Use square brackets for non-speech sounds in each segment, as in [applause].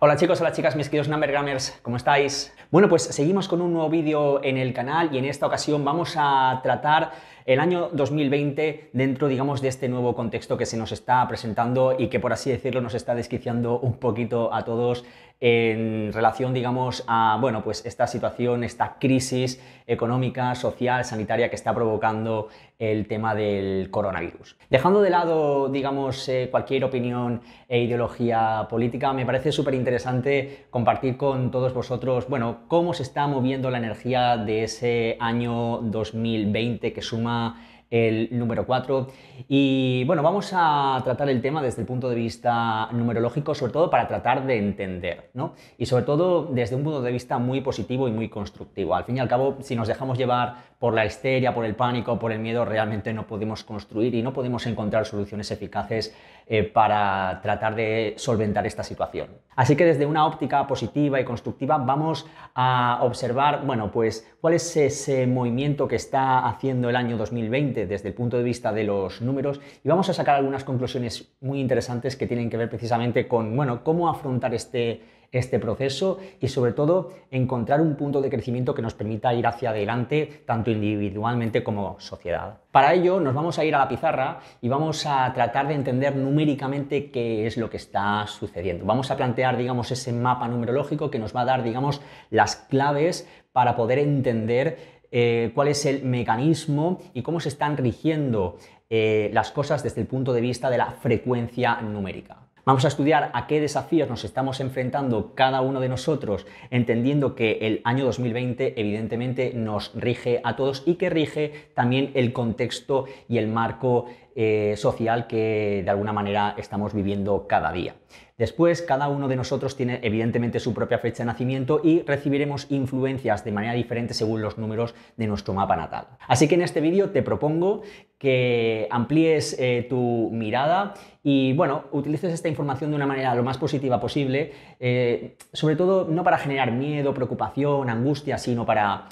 Hola chicos, hola chicas, mis queridos Numbergrammers, ¿cómo estáis? Bueno, pues seguimos con un nuevo vídeo en el canal y en esta ocasión vamos a tratar el año 2020 dentro, digamos, de este nuevo contexto que se nos está presentando y que, por así decirlo, nos está desquiciando un poquito a todos en relación, digamos, a bueno, pues esta situación, esta crisis económica, social, sanitaria que está provocando el tema del coronavirus. Dejando de lado, digamos, eh, cualquier opinión e ideología política, me parece súper interesante compartir con todos vosotros, bueno, cómo se está moviendo la energía de ese año 2020 que suma el número 4. Y bueno, vamos a tratar el tema desde el punto de vista numerológico, sobre todo para tratar de entender, ¿no? Y sobre todo desde un punto de vista muy positivo y muy constructivo. Al fin y al cabo, si nos dejamos llevar por la histeria, por el pánico, por el miedo, realmente no podemos construir y no podemos encontrar soluciones eficaces eh, para tratar de solventar esta situación. Así que desde una óptica positiva y constructiva vamos a observar, bueno, pues cuál es ese movimiento que está haciendo el año 2020 desde el punto de vista de los números y vamos a sacar algunas conclusiones muy interesantes que tienen que ver precisamente con, bueno, cómo afrontar este este proceso y sobre todo encontrar un punto de crecimiento que nos permita ir hacia adelante tanto individualmente como sociedad. Para ello nos vamos a ir a la pizarra y vamos a tratar de entender numéricamente qué es lo que está sucediendo. Vamos a plantear, digamos, ese mapa numerológico que nos va a dar, digamos, las claves para poder entender eh, cuál es el mecanismo y cómo se están rigiendo eh, las cosas desde el punto de vista de la frecuencia numérica. Vamos a estudiar a qué desafíos nos estamos enfrentando cada uno de nosotros, entendiendo que el año 2020 evidentemente nos rige a todos y que rige también el contexto y el marco eh, social que de alguna manera estamos viviendo cada día. Después, cada uno de nosotros tiene evidentemente su propia fecha de nacimiento y recibiremos influencias de manera diferente según los números de nuestro mapa natal. Así que en este vídeo te propongo que amplíes eh, tu mirada y, bueno, utilices esta información de una manera lo más positiva posible, eh, sobre todo no para generar miedo, preocupación, angustia, sino para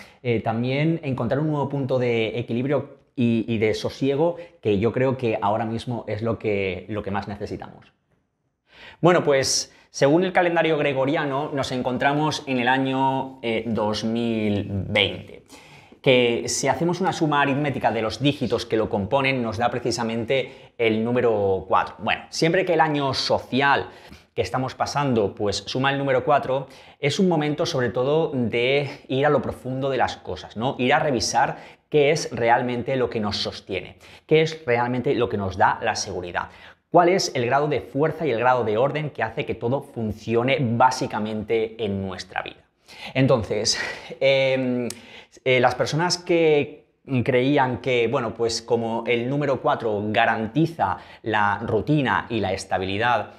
también encontrar un nuevo punto de equilibrio y, de sosiego que yo creo que ahora mismo es lo que, lo que más necesitamos. Bueno, pues según el calendario gregoriano nos encontramos en el año 2020 eh, que si hacemos una suma aritmética de los dígitos que lo componen nos da precisamente el número 4. Bueno, siempre que el año social que estamos pasando pues suma el número 4, es un momento sobre todo de ir a lo profundo de las cosas, ¿no? Ir a revisar qué es realmente lo que nos sostiene, qué es realmente lo que nos da la seguridad. ¿Cuál es el grado de fuerza y el grado de orden que hace que todo funcione básicamente en nuestra vida? Entonces, [laughs] em, eh, las personas que, creían que, bueno, pues como el número 4 garantiza la rutina y la estabilidad,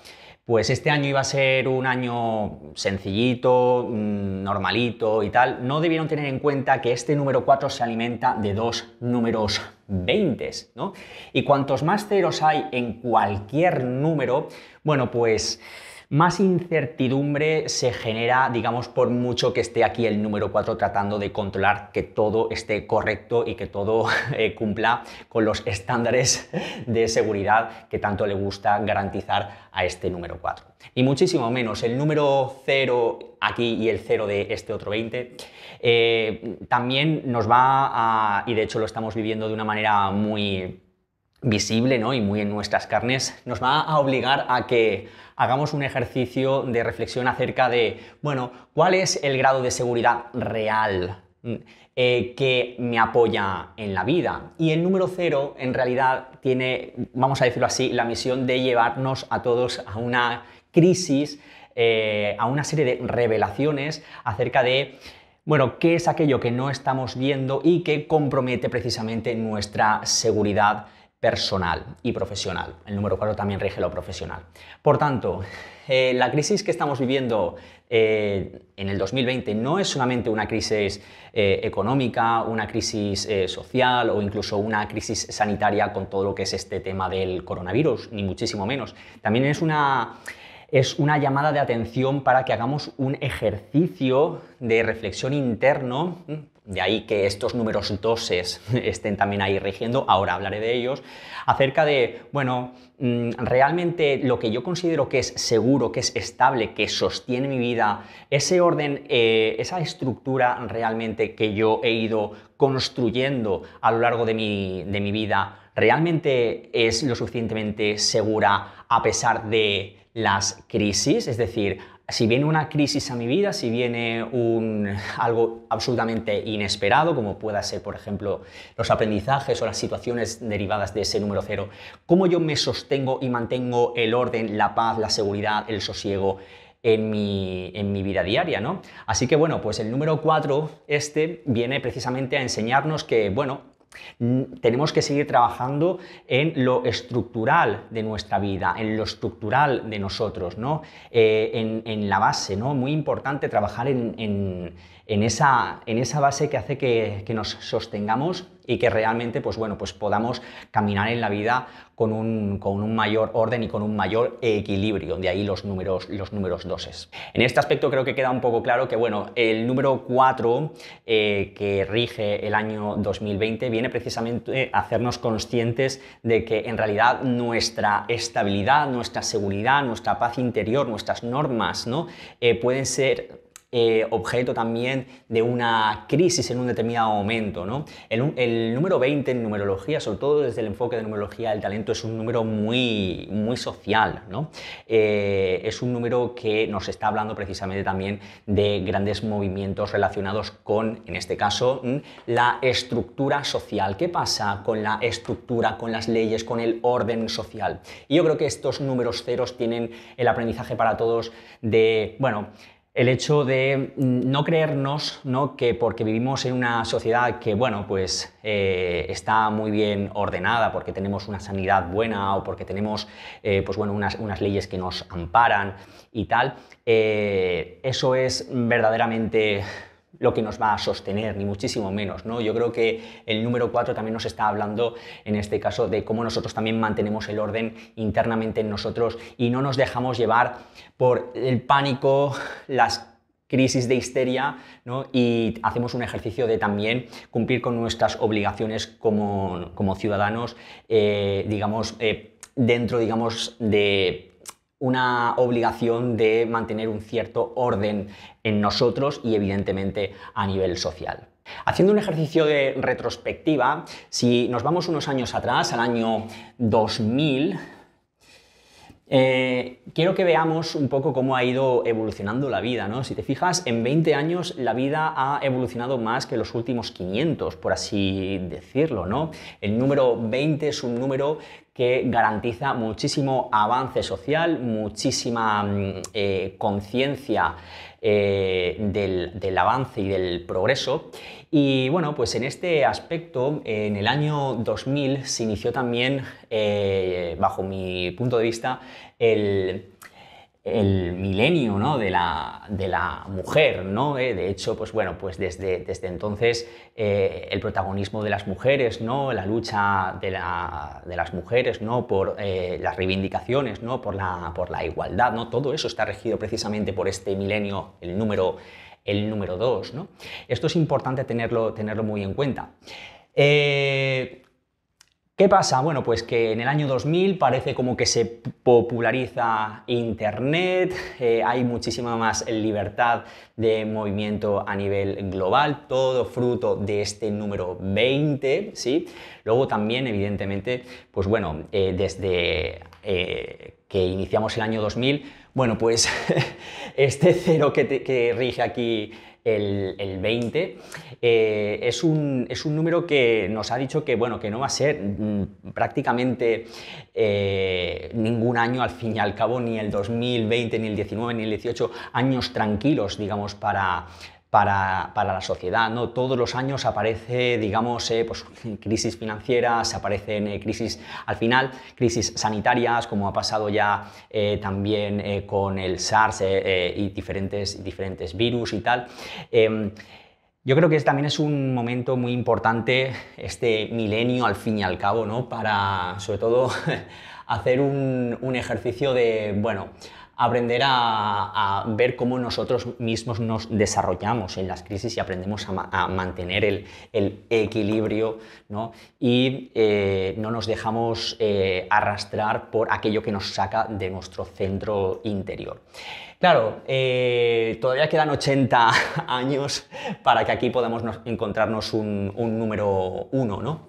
pues este año iba a ser un año sencillito, mm, normalito y tal. No debieron tener en cuenta que este número 4 se alimenta de dos números 20, ¿no? Y cuantos más ceros hay en cualquier número, bueno, pues más incertidumbre se genera, digamos, por mucho que esté aquí el número 4 tratando de controlar que todo esté correcto y que todo [laughs] eh, cumpla con los estándares de seguridad que tanto le gusta garantizar a este número 4. Y muchísimo menos el número 0 aquí y el 0 de este otro 20, eh, también nos va a, y de hecho lo estamos viviendo de una manera muy visible y muy en nuestras carnes, nos va a obligar a que hagamos un ejercicio de reflexión acerca de, bueno, ¿cuál es el grado de seguridad real mm, eh, que me apoya en la vida. Y el número cero, en realidad, tiene, vamos a decirlo así, la misión de llevarnos a todos a una crisis, eh, a una serie de revelaciones acerca de, bueno, qué es aquello que no estamos viendo y que compromete precisamente nuestra seguridad personal y profesional. El número 4 también rige lo profesional. Por tanto, eh, la crisis que estamos viviendo eh, en el 2020 no es solamente una crisis eh, económica, una crisis social o incluso una crisis sanitaria con todo lo que es este tema del coronavirus, ni muchísimo menos. También es una es una llamada de atención para que hagamos un ejercicio de reflexión interno de ahí que estos números doses [laughs] estén también ahí rigiendo, ahora hablaré de ellos, acerca de, bueno, mm, realmente lo que yo considero que es seguro, que es estable, que sostiene mi vida, ese orden, eh, esa estructura realmente que yo he ido construyendo a lo largo de mi vida, realmente es lo suficientemente segura a pesar de las crisis, es decir, si viene una crisis a mi vida, si viene [laughs] algo absolutamente inesperado, como pueda ser, por ejemplo, los aprendizajes o las situaciones derivadas de ese número cero, ¿cómo yo me sostengo y mantengo el orden, la paz, la seguridad, el sosiego en mi, en mi vida diaria? ¿no? Así que bueno, pues el número cuatro, este, viene precisamente a enseñarnos que, bueno, tenemos que seguir trabajando en lo estructural de nuestra vida, en lo estructural de nosotros, ¿no? Eh, en, la base, ¿no? Muy importante trabajar en, esa, base que hace que, que nos sostengamos y que realmente pues bueno, pues podamos caminar en la vida con un, con un mayor orden y con un mayor equilibrio, de ahí los números, los números doses. En este aspecto creo que queda un poco claro que bueno, el número 4 eh, que rige el año 2020 viene precisamente a hacernos conscientes de que en realidad nuestra estabilidad, nuestra seguridad, nuestra paz interior, nuestras normas, ¿no? Eh, pueden ser eh, objeto también de una crisis en un determinado momento. El, número 20 en numerología, sobre todo desde el enfoque de numerología del talento, es un número muy, muy social. Eh, es un número que nos está hablando precisamente también de grandes movimientos relacionados con, en este caso, mm, la estructura social. ¿Qué pasa con la estructura, con las leyes, con el orden social? Y yo creo que estos números ceros tienen el aprendizaje para todos de, bueno, el hecho de mm, no creernos ¿no? que porque vivimos en una sociedad que bueno, pues, eh, está muy bien ordenada, porque tenemos una sanidad buena o porque tenemos eh, pues, bueno, unas, unas, leyes que nos amparan y tal, eh, eso es verdaderamente lo que nos va a sostener, ni muchísimo menos. ¿no? Yo creo que el número 4 también nos está hablando, en este caso, de cómo nosotros también mantenemos el orden internamente en nosotros y no nos dejamos llevar por el pánico, las crisis de histeria ¿no? y hacemos un ejercicio de también cumplir con nuestras obligaciones como, ciudadanos, eh, digamos, eh, dentro, digamos, de una obligación de mantener un cierto orden en nosotros y evidentemente a nivel social. Haciendo un ejercicio de retrospectiva, si nos vamos unos años atrás, al año 2000, eh, quiero que veamos un poco cómo ha ido evolucionando la vida. ¿no? Si te fijas, en 20 años la vida ha evolucionado más que los últimos 500, por así decirlo. ¿no? El número 20 es un número que garantiza muchísimo avance social, muchísima mm, eh, conciencia eh, del, avance y del progreso. Y bueno, pues en este aspecto, en el año 2000 se inició también, eh, bajo mi punto de vista, el, el milenio de, la, mujer. ¿no? Eh, de hecho, pues bueno, pues desde, desde entonces eh, el protagonismo de las mujeres, ¿no? la lucha de, las mujeres ¿no? por eh, las reivindicaciones, ¿no? por, la, por la igualdad, ¿no? todo eso está regido precisamente por este milenio, el número, el número ¿no? Esto es importante tenerlo, tenerlo muy en cuenta. ¿Qué pasa? Bueno, pues que en el año 2000 parece como que se populariza Internet, eh, hay muchísima más libertad de movimiento a nivel global, todo fruto de este número 20, ¿sí? Luego también, evidentemente, pues bueno, eh, desde eh, que iniciamos el año 2000, bueno, pues [laughs] este cero que, rige aquí el, 20 eh, es, un, número que nos ha dicho que, bueno, que no va a ser mm, prácticamente eh, ningún año, al fin y al cabo, ni el 2020, ni el 19, ni el 18, años tranquilos, digamos, para, para, la sociedad. ¿no? Todos los años aparece, digamos, eh, pues, [laughs] crisis financieras, aparecen eh, crisis al final, crisis sanitarias, como ha pasado ya eh, también con el SARS y diferentes, diferentes virus y tal. Em, yo creo que también es un momento muy importante, este milenio al fin y al cabo, ¿no? Para, sobre todo, [laughs] hacer un, un ejercicio de, bueno, aprender a, ver cómo nosotros mismos nos desarrollamos en las crisis y aprendemos a, mantener el, equilibrio y eh, no nos dejamos eh, arrastrar por aquello que nos saca de nuestro centro interior. Claro, eh, todavía quedan 80 [laughs] años para que aquí podamos encontrarnos un, número uno, ¿no?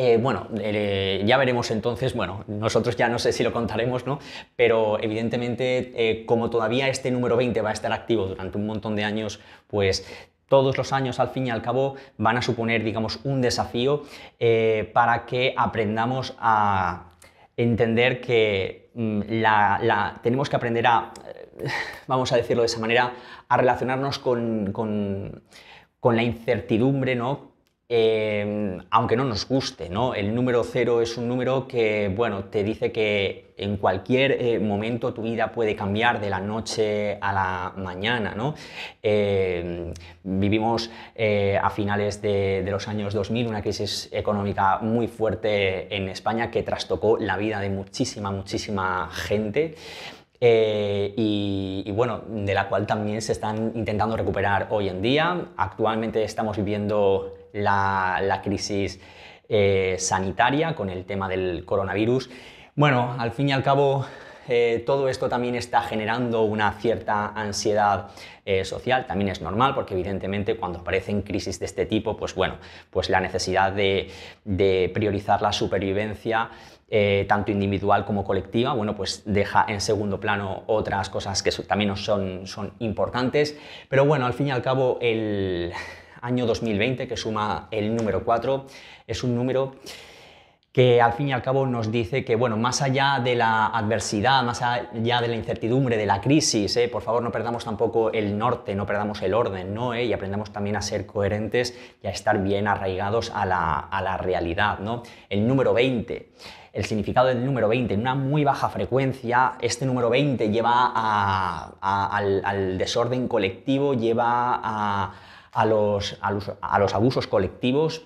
Eh, bueno, eh, ya veremos entonces, bueno, nosotros ya no sé si lo contaremos, ¿no? Pero evidentemente, eh, como todavía este número 20 va a estar activo durante un montón de años, pues todos los años al fin y al cabo van a suponer, digamos, un desafío para que aprendamos a entender que mm, la, tenemos que aprender a, vamos a decirlo de esa manera, a relacionarnos con, con la incertidumbre, ¿no? Em, aunque no nos guste, ¿no? El número cero es un número que, bueno, te dice que en cualquier eh, momento tu vida puede cambiar de la noche a la mañana, em, vivimos eh, a finales de, los años 2000 una crisis económica muy fuerte en España que trastocó la vida de muchísima, muchísima gente. Eh, y, bueno, de la cual también se están intentando recuperar hoy en día. Actualmente estamos viviendo la, crisis eh, sanitaria, con el tema del coronavirus. Bueno, al fin y al cabo, eh, todo esto también está generando una cierta ansiedad eh, social, también es normal porque evidentemente cuando aparecen crisis de este tipo, pues bueno, pues la necesidad de, priorizar la supervivencia tanto individual como colectiva, bueno, pues deja en segundo plano otras cosas que también son, son importantes, pero bueno, al fin y al cabo el año 2020, que suma el número 4, es un número que al fin y al cabo nos dice que, bueno, más allá de la adversidad, más allá de la incertidumbre, de la crisis, eh, por favor no perdamos tampoco el norte, no perdamos el orden, ¿no? Eh? Y aprendamos también a ser coherentes y a estar bien arraigados a la, realidad, ¿no? El número 20 el significado del número 20 en una muy baja frecuencia, este número 20 lleva al, desorden colectivo, lleva a, a los, a los, abusos colectivos,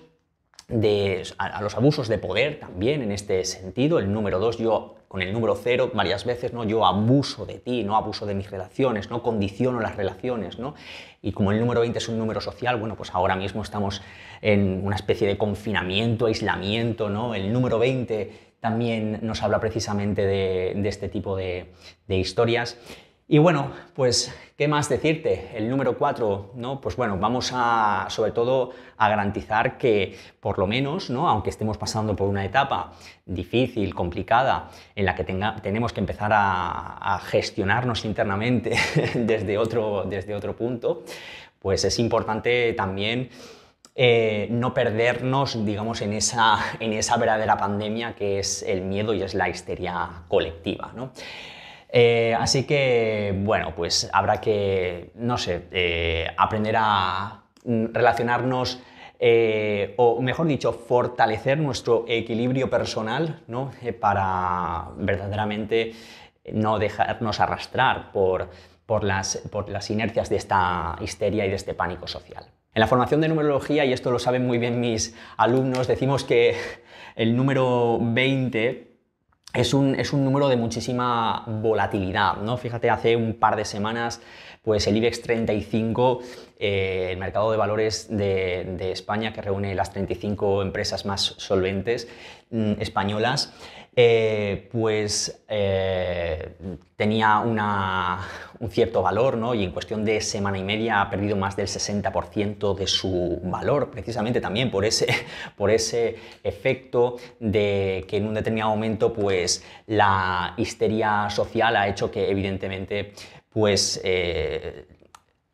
a, los abusos de poder también en este sentido. El número dos, yo con el número cero varias veces, ¿no? Yo abuso de ti, ¿no? Abuso de mis relaciones, ¿no? Condiciono las relaciones, ¿no? Y como el número 20 es un número social, bueno, pues ahora mismo estamos en una especie de confinamiento, aislamiento, ¿no? El número 20 también nos habla precisamente de, este tipo de historias. Y bueno, pues, ¿qué más decirte? El número cuatro, ¿no? Pues bueno, vamos a, sobre todo, a garantizar que, por lo menos, ¿no? Aunque estemos pasando por una etapa difícil, complicada, en la que tenga, tenemos que empezar a, gestionarnos internamente [laughs] desde, otro, desde otro punto, pues es importante también eh, no perdernos, digamos, en esa, en esa verdadera pandemia que es el miedo y es la histeria colectiva, ¿no? Eh, así que, bueno, pues habrá que, no sé, eh, aprender a mm, relacionarnos eh, o mejor dicho, fortalecer nuestro equilibrio personal para verdaderamente no dejarnos arrastrar por, por, las, por las inercias de esta histeria y de este pánico social. En la formación de numerología, y esto lo saben muy bien mis alumnos, decimos que el número 20 es un, número de muchísima volatilidad, ¿no? Fíjate, hace un par de semanas pues el IBEX 35, eh, el mercado de valores de, España, que reúne las 35 empresas más solventes mm, españolas, eh, pues eh, tenía un cierto valor ¿no? y en cuestión de semana y media ha perdido más del 60% de su valor, precisamente también por ese, [laughs] por ese efecto de que en un determinado momento pues, la histeria social ha hecho que evidentemente pues, eh,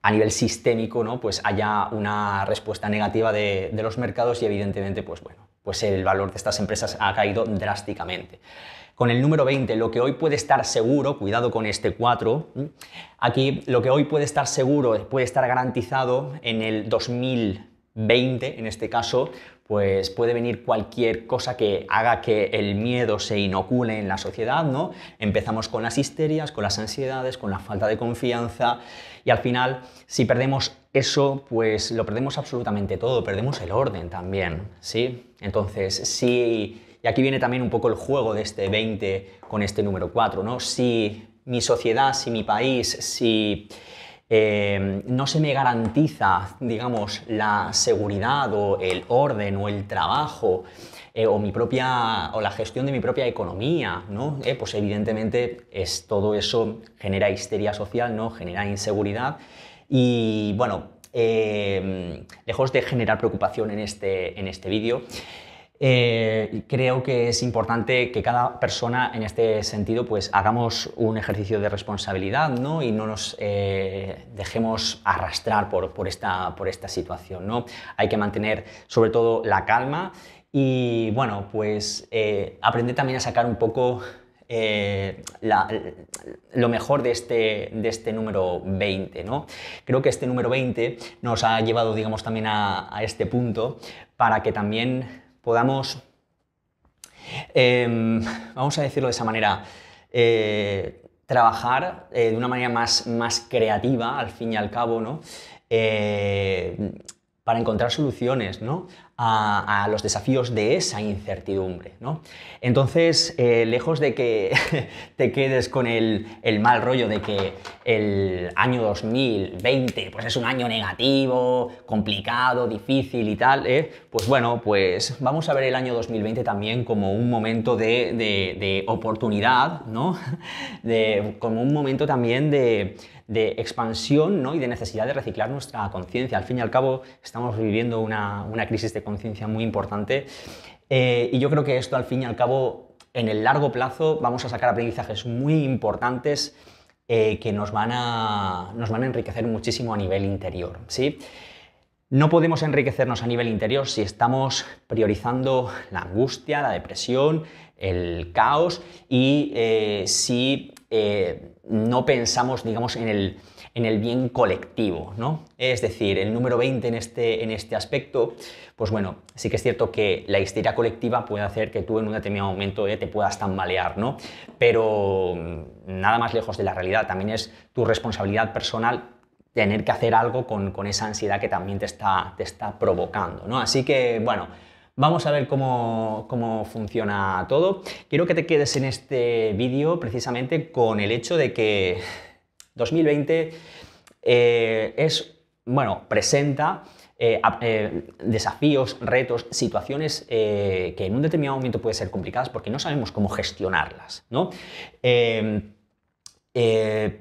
a nivel sistémico ¿no? pues haya una respuesta negativa de, de los mercados y evidentemente pues, bueno, pues el valor de estas empresas ha caído drásticamente. Con el número 20, lo que hoy puede estar seguro, cuidado con este 4, aquí lo que hoy puede estar seguro, puede estar garantizado en el 2020, en este caso, pues puede venir cualquier cosa que haga que el miedo se inocule en la sociedad, ¿no? Empezamos con las histerias, con las ansiedades, con la falta de confianza y al final, si perdemos eso, pues lo perdemos absolutamente todo, perdemos el orden también, ¿sí? Entonces, si, y aquí viene también un poco el juego de este 20 con este número 4, ¿no? Si mi sociedad, si mi país, si eh, no se me garantiza, digamos, la seguridad o el orden o el trabajo, eh, o mi propia o la gestión de mi propia economía, ¿no? Eh, pues evidentemente es todo eso genera histeria social, no, genera inseguridad y bueno lejos em, de generar preocupación en este, en este vídeo, eh, creo que es importante que cada persona en este sentido pues hagamos un ejercicio de responsabilidad y no nos eh, dejemos arrastrar por, esta, por esta situación. ¿no? Hay que mantener sobre todo la calma y bueno, pues eh, aprender también a sacar un poco eh, lo mejor de este, de este número 20. ¿no? Creo que este número 20 nos ha llevado, digamos, también a, este punto para que también podamos, em, vamos a decirlo de esa manera, eh, trabajar eh, de una manera más, más creativa, al fin y al cabo, ¿no? para encontrar soluciones ¿no? a, los desafíos de esa incertidumbre. ¿no? Entonces, eh, lejos de que [laughs] te quedes con el, mal rollo de que el año 2020 pues es un año negativo, complicado, difícil y tal, ¿eh? pues bueno, pues vamos a ver el año 2020 también como un momento de, oportunidad, ¿no? [laughs] como un momento también de, expansión ¿no? y de necesidad de reciclar nuestra conciencia. Al fin y al cabo, estamos viviendo una, una crisis de conciencia muy importante. Eh, y yo creo que esto, al fin y al cabo, en el largo plazo vamos a sacar aprendizajes muy importantes eh, que nos van, a, nos van a enriquecer muchísimo a nivel interior. ¿sí? No podemos enriquecernos a nivel interior si estamos priorizando la angustia, la depresión, el caos y eh, si no pensamos, digamos, en el, en el bien colectivo, ¿no? Es decir, el número 20 en este, en este aspecto, pues bueno, sí que es cierto que la histeria colectiva puede hacer que tú en un determinado momento eh, te puedas tambalear, ¿no? Pero mm, nada más lejos de la realidad, también es tu responsabilidad personal tener que hacer algo con, esa ansiedad que también te está, te está provocando, ¿no? Así que, bueno, Vamos a ver cómo, cómo, funciona todo. Quiero que te quedes en este vídeo precisamente con el hecho de que 2020 eh, es, bueno, presenta eh, eh, desafíos, retos, situaciones que en un determinado momento pueden ser complicadas porque no sabemos cómo gestionarlas,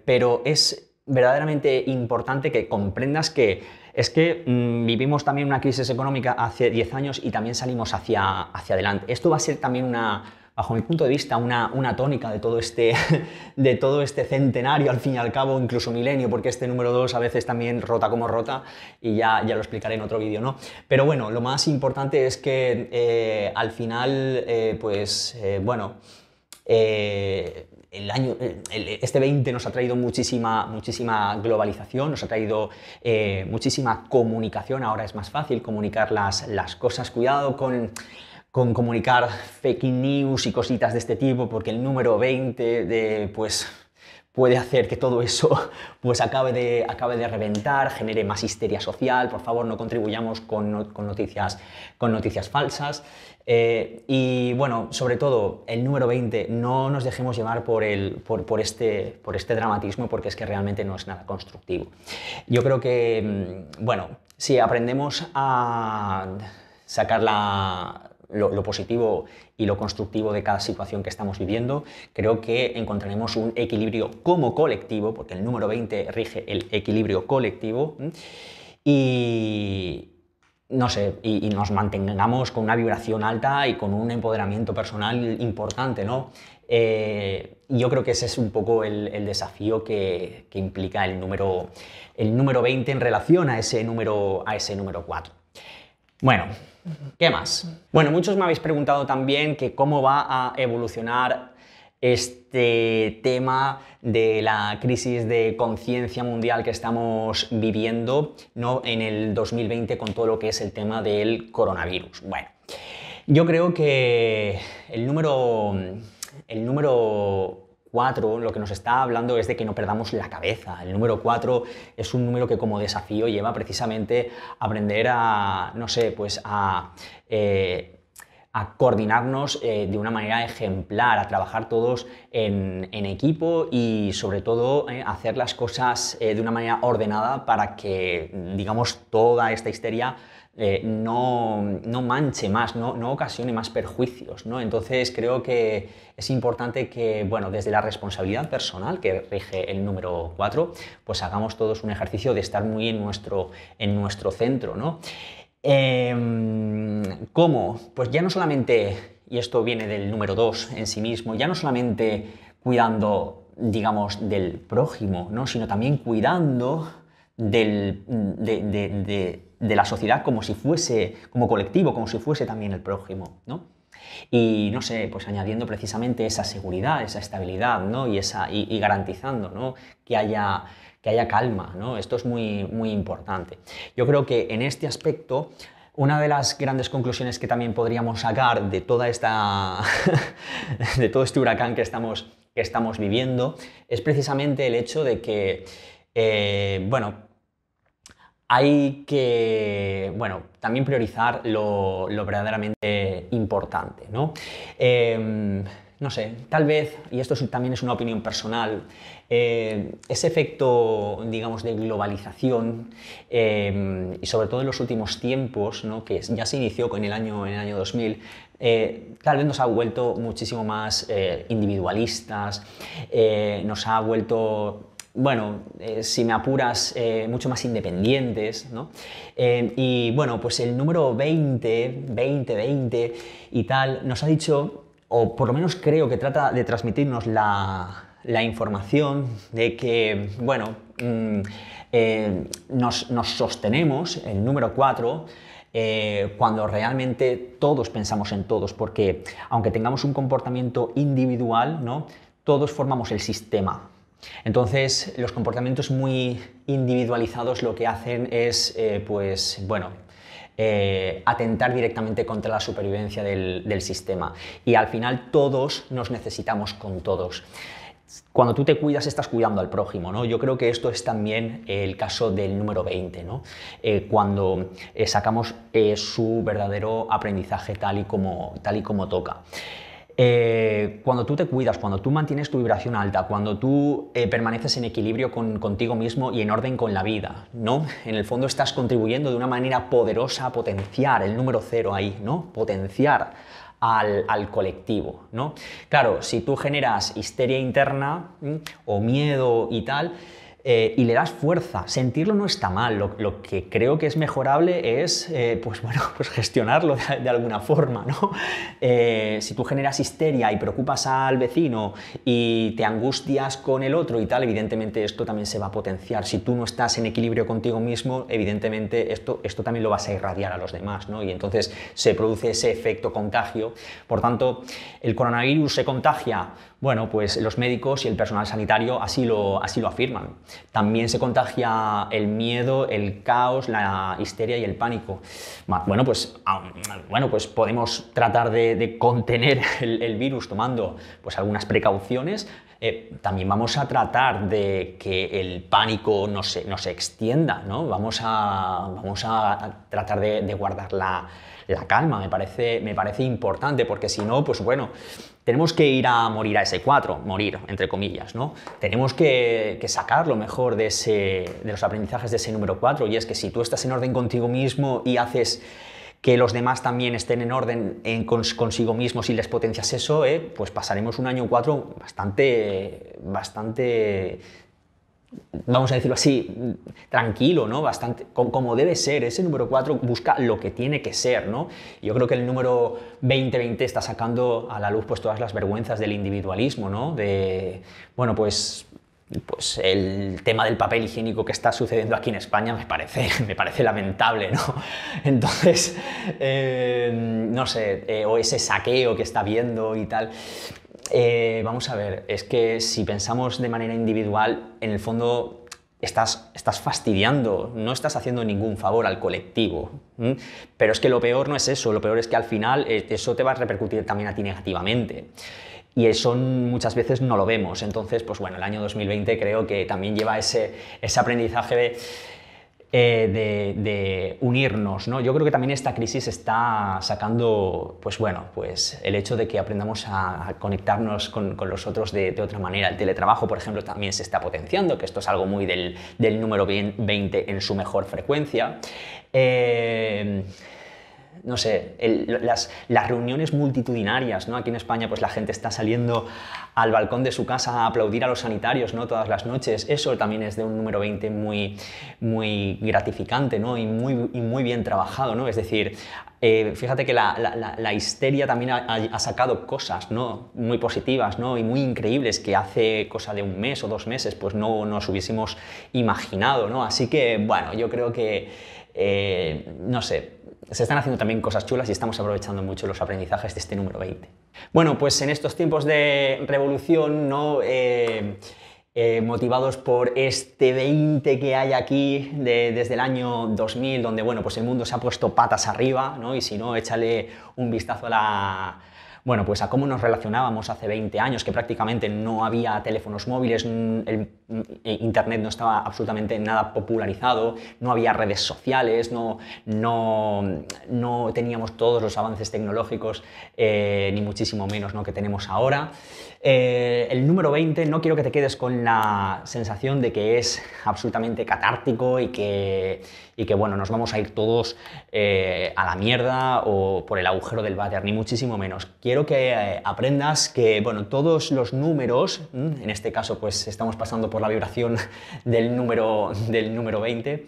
pero es verdaderamente importante que comprendas que es que mm, vivimos también una crisis económica hace 10 años y también salimos hacia, hacia adelante. Esto va a ser también una, bajo mi punto de vista, una, tónica de todo, este, [laughs] de todo este centenario, al fin y al cabo, incluso milenio, porque este número 2 a veces también rota como rota y ya, ya lo explicaré en otro vídeo, ¿no? Pero bueno, lo más importante es que eh, al final, eh, pues, eh, bueno, el año, este 20 nos ha traído muchísima, muchísima globalización, nos ha traído muchísima comunicación, ahora es más fácil comunicar las, las cosas, cuidado con con comunicar fake news y cositas de este tipo, porque el número 20 de, pues, puede hacer que todo eso [laughs] pues, acabe, de, acabe de reventar, genere más histeria social, por favor no contribuyamos con, noticias, con noticias falsas. Eh, y bueno, sobre todo el número 20, no nos dejemos llevar por, el, por, este, por este dramatismo porque es que realmente no es nada constructivo. Yo creo que, mm, bueno, si aprendemos a sacar la, lo, positivo y lo constructivo de cada situación que estamos viviendo. Creo que encontraremos un equilibrio como colectivo, porque el número 20 rige el equilibrio colectivo. Y, no sé, y, nos mantengamos con una vibración alta y con un empoderamiento personal importante, eh, yo creo que ese es un poco el, desafío que, implica el número, el número 20 en relación a ese número, a ese número 4. Bueno, ¿qué más? Bueno, muchos me habéis preguntado también que cómo va a evolucionar este tema de la crisis de conciencia mundial que estamos viviendo ¿no? en el 2020 con todo lo que es el tema del coronavirus. Bueno, yo creo que el número, el número lo que nos está hablando es de que no perdamos la cabeza. El número 4 es un número que como desafío lleva precisamente a aprender a, no sé, pues a... Eh, coordinarnos eh, de una manera ejemplar, a trabajar todos en, equipo y sobre todo eh, hacer las cosas de una manera ordenada para que, digamos, toda esta histeria eh, no, manche más, no, ocasione más perjuicios. ¿no? Entonces creo que es importante que, bueno, desde la responsabilidad personal, que rige el número 4, pues hagamos todos un ejercicio de estar muy en nuestro, en nuestro centro. ¿no? Em, ¿Cómo? Pues ya no solamente, y esto viene del número 2 en sí mismo, ya no solamente cuidando, digamos, del prójimo, ¿no? sino también cuidando del, de de la sociedad como si fuese, como colectivo, como si fuese también el prójimo, ¿no? Y no sé, pues añadiendo precisamente esa seguridad, esa estabilidad, ¿no? Y, esa, y, garantizando ¿no? que, haya, que haya calma, ¿no? Esto es muy, muy importante. Yo creo que en este aspecto, una de las grandes conclusiones que también podríamos sacar de toda esta. [laughs] de todo este huracán que estamos, que estamos viviendo, es precisamente el hecho de que, eh, bueno, hay que, bueno, también priorizar lo, verdaderamente importante, ¿no? Em, no sé, tal vez, y esto también es una opinión personal, em, ese efecto, digamos, de globalización, em, y sobre todo en los últimos tiempos, ¿no? que ya se inició en el año, en el año 2000, eh, tal vez nos ha vuelto muchísimo más eh, individualistas, eh, nos ha vuelto bueno, eh, si me apuras, eh, mucho más independientes, ¿no? Eh, y bueno, pues el número 20, 20, 20 y tal, nos ha dicho, o por lo menos creo que trata de transmitirnos la, información de que, bueno, mm, nos, sostenemos, el número 4, cuando realmente todos pensamos en todos, porque aunque tengamos un comportamiento individual, ¿no? Todos formamos el sistema, entonces, los comportamientos muy individualizados lo que hacen es, eh, pues, bueno, eh, atentar directamente contra la supervivencia del, sistema. Y al final todos nos necesitamos con todos cuando tú te cuidas estás cuidando al prójimo, ¿no? Yo creo que esto es también el caso del número 20, ¿no? Eh, cuando sacamos su verdadero aprendizaje tal y como, tal y como toca. Eh, cuando tú te cuidas, cuando tú mantienes tu vibración alta, cuando tú eh, permaneces en equilibrio contigo mismo y en orden con la vida, ¿no? En el fondo estás contribuyendo de una manera poderosa a potenciar el número cero ahí, ¿no? Potenciar al, colectivo, ¿no? Claro, si tú generas histeria interna o miedo y tal, eh, y le das fuerza. Sentirlo no está mal, lo, que creo que es mejorable es, eh, pues, [laughs] bueno, pues gestionarlo de, alguna forma, ¿no? Eh, si tú generas histeria y preocupas al vecino y te angustias con el otro y tal, evidentemente esto también se va a potenciar. Si tú no estás en equilibrio contigo mismo, evidentemente esto, esto también lo vas a irradiar a los demás, ¿no? Y entonces se produce ese efecto contagio. Por tanto, el coronavirus se contagia bueno, pues los médicos y el personal sanitario así lo, así lo afirman. También se contagia el miedo, el caos, la histeria y el pánico. Bueno, pues, ah, bueno, pues podemos tratar de, contener el, virus tomando pues, algunas precauciones. Eh, también vamos a tratar de que el pánico no se, extienda, ¿no? Vamos a, vamos a tratar de, guardar la, calma, me parece, me parece importante, porque si no, pues bueno, tenemos que ir a morir a ese 4, morir, entre comillas, ¿no? Tenemos que, sacar lo mejor de, ese, de los aprendizajes de ese número 4, y es que si tú estás en orden contigo mismo y haces que los demás también estén en orden consigo mismos y les potencias eso, eh, pues pasaremos un año 4 bastante, bastante vamos a decirlo así, tranquilo, ¿no? Bastante, como, debe ser. Ese número 4 busca lo que tiene que ser, ¿no? Yo creo que el número 2020 está sacando a la luz pues todas las vergüenzas del individualismo, ¿no? De, bueno, pues pues el tema del papel higiénico que está sucediendo aquí en España me parece, [laughs] me parece lamentable, ¿no? [laughs] Entonces, eh, no sé, eh, o ese saqueo que está viendo y tal. Eh, vamos a ver, es que si pensamos de manera individual, en el fondo estás, estás fastidiando, no estás haciendo ningún favor al colectivo. Pero es que lo peor no es eso, lo peor es que al final eh, eso te va a repercutir también a ti negativamente. Y eso muchas veces no lo vemos. Entonces, pues bueno, el año 2020 creo que también lleva ese, ese aprendizaje de eh, de, unirnos. ¿no? Yo creo que también esta crisis está sacando, pues bueno, pues el hecho de que aprendamos a, conectarnos con, los otros de, otra manera. El teletrabajo, por ejemplo, también se está potenciando, que esto es algo muy del, número 20 en su mejor frecuencia. Eh, no sé, las, las, reuniones multitudinarias, ¿no? Aquí en España, pues la gente está saliendo al balcón de su casa a aplaudir a los sanitarios ¿no? todas las noches, eso también es de un número 20 muy, muy gratificante ¿no? y, muy, muy bien trabajado. ¿no? Es decir, eh, fíjate que la, histeria también ha, sacado cosas ¿no? muy positivas ¿no? y muy increíbles que hace cosa de un mes o dos meses pues no nos hubiésemos imaginado. ¿no? Así que, bueno, yo creo que, eh, no sé, se están haciendo también cosas chulas y estamos aprovechando mucho los aprendizajes de este número 20. Bueno, pues en estos tiempos de revolución, ¿no? Eh, eh, motivados por este 20 que hay aquí desde el año 2000, donde bueno, pues el mundo se ha puesto patas arriba, ¿no? y si no, échale un vistazo a la, bueno, pues a cómo nos relacionábamos hace 20 años, que prácticamente no había teléfonos móviles, el eh, Internet no estaba absolutamente nada popularizado, no había redes sociales, no, no, no teníamos todos los avances tecnológicos, eh, ni muchísimo menos ¿no? que tenemos ahora. Eh, el número 20, no quiero que te quedes con la sensación de que es absolutamente catártico y que, que bueno, nos vamos a ir todos eh, a la mierda o por el agujero del váter, ni muchísimo menos. Quiero que eh, aprendas que, bueno, todos los números, mm, en este caso pues estamos pasando por la vibración [laughs] del número, del número 20,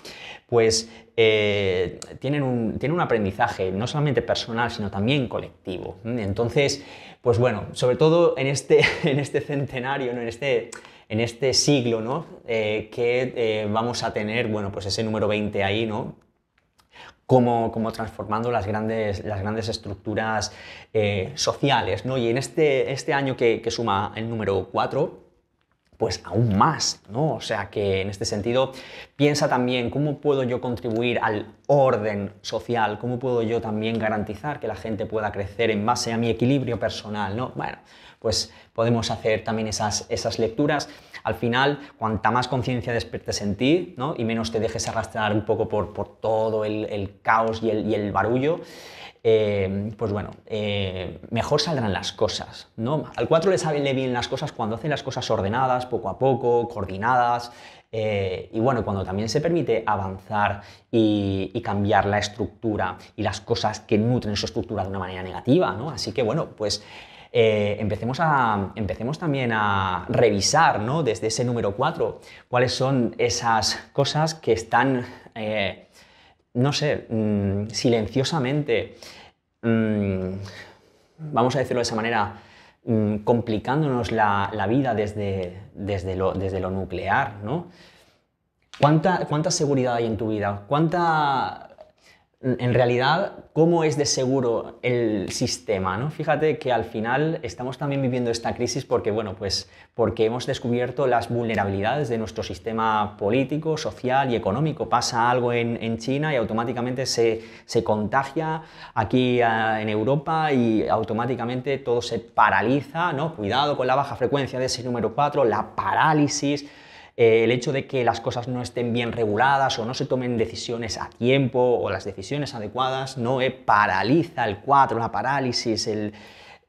pues eh, tienen, un, un, aprendizaje, no solamente personal, sino también colectivo. Entonces, pues bueno, sobre todo en este, [laughs] en este centenario, en, este, en este siglo, ¿no? Eh, que eh, vamos a tener, bueno, pues ese número 20 ahí, ¿no? Como, transformando las grandes, las grandes estructuras sociales. ¿no? Y en este, este, año que, que suma el número 4, pues aún más, ¿no? O sea que en este sentido piensa también cómo puedo yo contribuir al orden social, cómo puedo yo también garantizar que la gente pueda crecer en base a mi equilibrio personal, ¿no? Bueno, pues podemos hacer también esas, esas lecturas. Al final, cuanta más conciencia despertes en ti, ¿no? Y menos te dejes arrastrar un poco por, todo el, caos y el barullo, eh, pues bueno, eh, mejor saldrán las cosas, ¿no? Al 4 le salen bien las cosas cuando hacen las cosas ordenadas, poco a poco, coordinadas, eh, y bueno, cuando también se permite avanzar y, cambiar la estructura y las cosas que nutren su estructura de una manera negativa, ¿no? Así que bueno, pues empecemos, a, empecemos también a revisar ¿no? desde ese número 4 cuáles son esas cosas que están no sé, mm, silenciosamente, mm, vamos a decirlo de esa manera, mm, complicándonos la, vida desde, desde, lo, desde, lo, nuclear, ¿no? ¿Cuánta, ¿Cuánta seguridad hay en tu vida? ¿Cuánta en realidad, cómo es de seguro el sistema, Fíjate que al final estamos también viviendo esta crisis porque, bueno, pues porque hemos descubierto las vulnerabilidades de nuestro sistema político, social y económico. Pasa algo en, China y automáticamente se, contagia aquí ah, en Europa y automáticamente todo se paraliza, ¿no? Cuidado con la baja frecuencia de ese número 4, la parálisis, eh, el hecho de que las cosas no estén bien reguladas o no se tomen decisiones a tiempo o las decisiones adecuadas, no eh, paraliza el 4, la parálisis, el,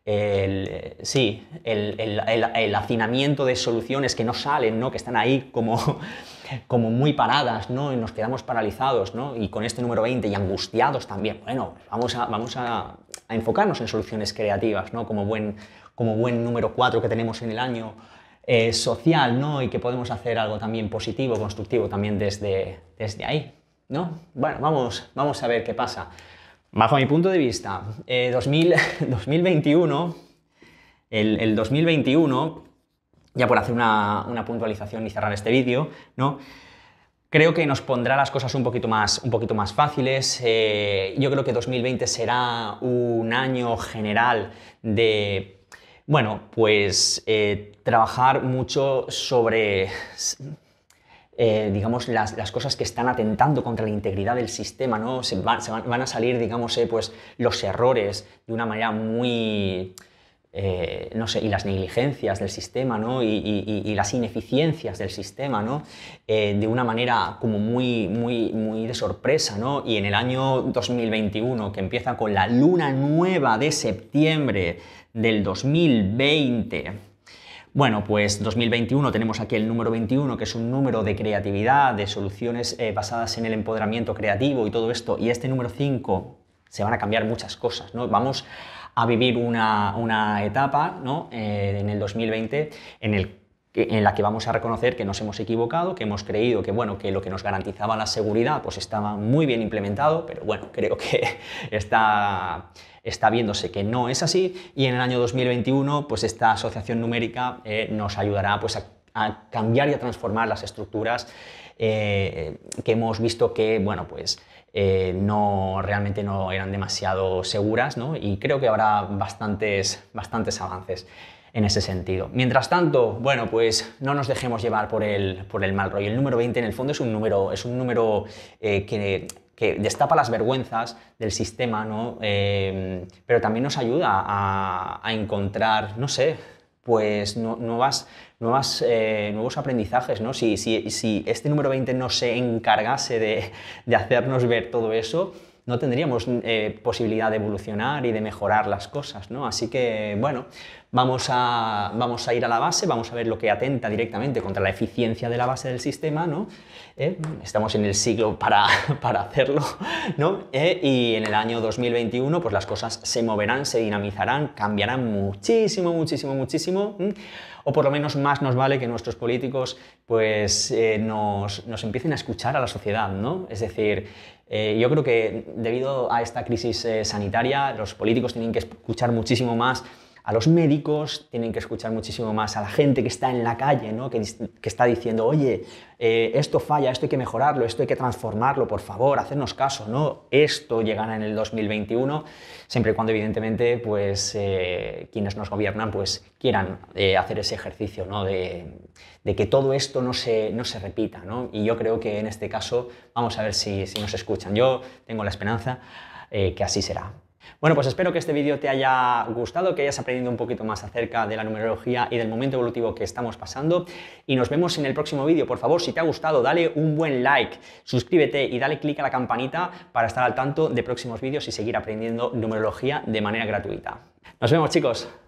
eh, sí, el, hacinamiento de soluciones que no salen, ¿no? que están ahí [laughs] como, muy paradas ¿no? y nos quedamos paralizados ¿no? y con este número 20 y angustiados también. Bueno, vamos a, vamos a, enfocarnos en soluciones creativas, ¿no? como, buen, como buen número 4 que tenemos en el año eh, social, ¿no? Y que podemos hacer algo también positivo, constructivo también desde, desde ahí, ¿no? Bueno, vamos, vamos a ver qué pasa. Bajo mi punto de vista, 2021, eh, [laughs] el, 2021, ya por hacer una, puntualización y cerrar este vídeo, ¿no? Creo que nos pondrá las cosas un poquito más, un poquito más fáciles. Eh, yo creo que 2020 será un año general de bueno, pues eh, trabajar mucho sobre, eh, las, cosas que están atentando contra la integridad del sistema, ¿no? Se, van, a salir, digamos, eh, pues, los errores de una manera muy... no sé, y las negligencias del sistema, ¿no? Y, las ineficiencias del sistema, ¿no? de una manera como muy, muy, muy de sorpresa, ¿no? Y en el año 2021, que empieza con la luna nueva de septiembre, del 2020. Bueno, pues 2021 tenemos aquí el número 21, que es un número de creatividad, de soluciones eh, basadas en el empoderamiento creativo y todo esto. Y este número 5 se van a cambiar muchas cosas, ¿no? Vamos a vivir una, etapa, ¿no? Eh, en el 2020 en el en la que vamos a reconocer que nos hemos equivocado, que hemos creído que, bueno, que lo que nos garantizaba la seguridad pues estaba muy bien implementado, pero bueno, creo que [laughs] está está viéndose que no es así y en el año 2021 pues esta asociación numérica eh, nos ayudará pues a, cambiar y a transformar las estructuras eh, eh, que hemos visto que, bueno, pues no, realmente no eran demasiado seguras ¿no? y creo que habrá bastantes, bastantes avances en ese sentido. Mientras tanto, bueno, pues no nos dejemos llevar por el, por el mal rollo. El número 20 en el fondo es un número, es un número que que destapa las vergüenzas del sistema, ¿no? Em, pero también nos ayuda a, encontrar, no sé, pues nuevas, eh, nuevos aprendizajes, ¿no? Si, si, si, este número 20 no se encargase de, hacernos ver todo eso, no tendríamos eh, posibilidad de evolucionar y de mejorar las cosas, ¿no? Así que, bueno, Vamos a, ir a la base, vamos a ver lo que atenta directamente contra la eficiencia de la base del sistema, ¿no? Eh, estamos en el siglo para, [laughs] hacerlo, ¿no? Eh, y en el año 2021, pues las cosas se moverán, se dinamizarán, cambiarán muchísimo, muchísimo, muchísimo. o por lo menos más nos vale que nuestros políticos pues, eh, nos, empiecen a escuchar a la sociedad, ¿no? Es decir, yo creo que debido a esta crisis sanitaria, los políticos tienen que escuchar muchísimo más a los médicos, tienen que escuchar muchísimo más a la gente que está en la calle, ¿no? que, está diciendo, oye, eh, esto falla, esto hay que mejorarlo, esto hay que transformarlo, por favor, hacernos caso, ¿no? Esto llegará en el 2021, siempre y cuando evidentemente pues, eh, quienes nos gobiernan pues, quieran eh, hacer ese ejercicio ¿no? de, que todo esto no se, repita. Y yo creo que en este caso vamos a ver si nos escuchan. Yo tengo la esperanza que así será. Bueno, pues espero que este vídeo te haya gustado, que hayas aprendido un poquito más acerca de la numerología y del momento evolutivo que estamos pasando. Y nos vemos en el próximo vídeo. Por favor, si te ha gustado, dale un buen like, suscríbete y dale click a la campanita para estar al tanto de próximos vídeos y seguir aprendiendo numerología de manera gratuita. Nos vemos, chicos.